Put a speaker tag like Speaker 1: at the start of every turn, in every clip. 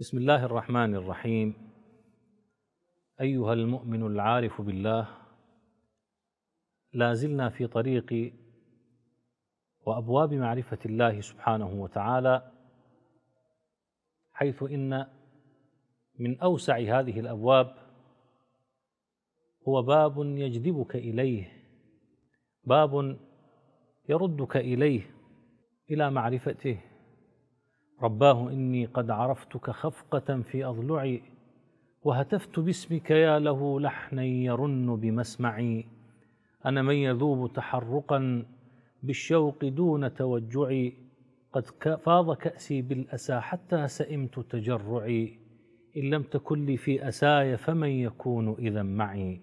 Speaker 1: بسم الله الرحمن الرحيم ايها المؤمن العارف بالله لا زلنا في طريق وابواب معرفه الله سبحانه وتعالى حيث ان من اوسع هذه الابواب هو باب يجذبك اليه باب يردك اليه الى معرفته رباه إني قد عرفتك خفقة في أضلعي وهتفت باسمك يا له لحنا يرن بمسمعي أنا من يذوب تحرقا بالشوق دون توجعي قد فاض كأسي بالأسى حتى سئمت تجرعي إن لم تكن لي في أساي فمن يكون إذا معي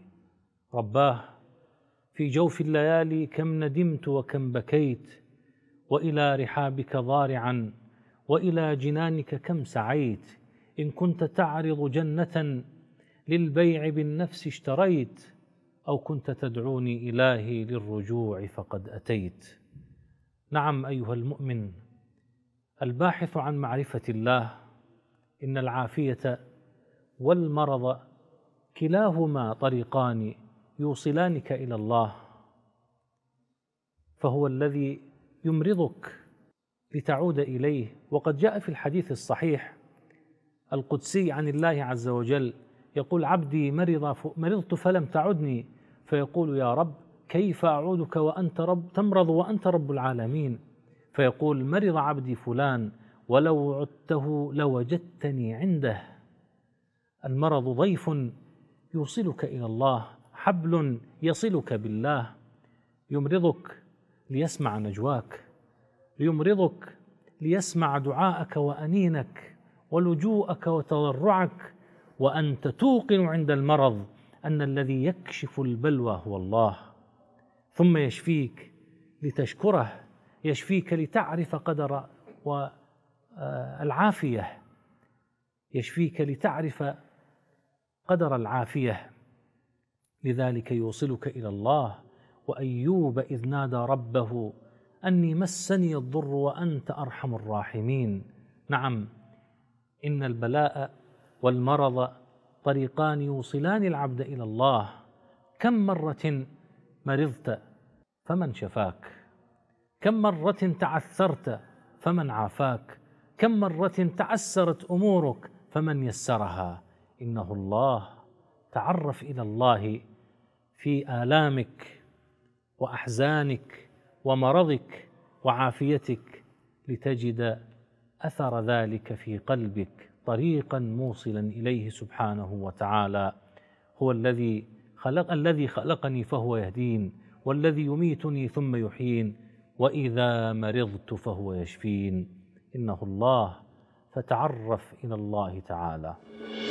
Speaker 1: رباه في جوف الليالي كم ندمت وكم بكيت وإلى رحابك ضارعا والى جنانك كم سعيت ان كنت تعرض جنه للبيع بالنفس اشتريت او كنت تدعوني الهي للرجوع فقد اتيت نعم ايها المؤمن الباحث عن معرفه الله ان العافيه والمرض كلاهما طريقان يوصلانك الى الله فهو الذي يمرضك لتعود إليه وقد جاء في الحديث الصحيح القدسي عن الله عز وجل يقول عبدي مرض مرضت فلم تعدني فيقول يا رب كيف أعودك وأنت رب تمرض وأنت رب العالمين فيقول مرض عبدي فلان ولو عدته لوجدتني عنده المرض ضيف يوصلك إلى الله حبل يصلك بالله يمرضك ليسمع نجواك ليمرضك ليسمع دعاءك وانينك ولجوءك وتضرعك وانت توقن عند المرض ان الذي يكشف البلوى هو الله ثم يشفيك لتشكره يشفيك لتعرف قدر والعافيه آه، يشفيك لتعرف قدر العافيه لذلك يوصلك الى الله وايوب اذ نادى ربه أني مسني الضر وأنت أرحم الراحمين نعم إن البلاء والمرض طريقان يوصلان العبد إلى الله كم مرة مرضت فمن شفاك كم مرة تعثرت فمن عافاك كم مرة تعسرت أمورك فمن يسرها إنه الله تعرف إلى الله في آلامك وأحزانك ومرضك وعافيتك لتجد اثر ذلك في قلبك طريقا موصلا اليه سبحانه وتعالى هو الذي خلق الذي خلقني فهو يهدين والذي يميتني ثم يحيين واذا مرضت فهو يشفين انه الله فتعرف الى الله تعالى